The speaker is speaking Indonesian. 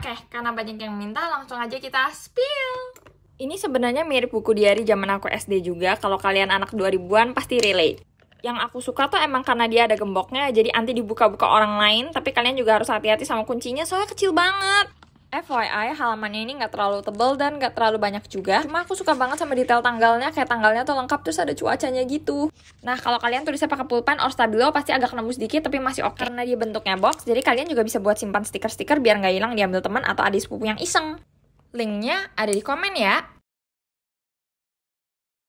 Oke, karena banyak yang minta, langsung aja kita spill. Ini sebenarnya mirip buku diary zaman aku SD juga. Kalau kalian anak 2000-an pasti relate. Yang aku suka tuh emang karena dia ada gemboknya, jadi anti dibuka-buka orang lain, tapi kalian juga harus hati-hati sama kuncinya soalnya kecil banget. FYI halamannya ini nggak terlalu tebel dan nggak terlalu banyak juga cuma aku suka banget sama detail tanggalnya kayak tanggalnya tuh lengkap terus ada cuacanya gitu nah kalau kalian tulisnya pakai pulpen or stabilo pasti agak nemu sedikit tapi masih oke okay. karena dia bentuknya box jadi kalian juga bisa buat simpan stiker-stiker biar nggak hilang diambil teman atau adik sepupu yang iseng linknya ada di komen ya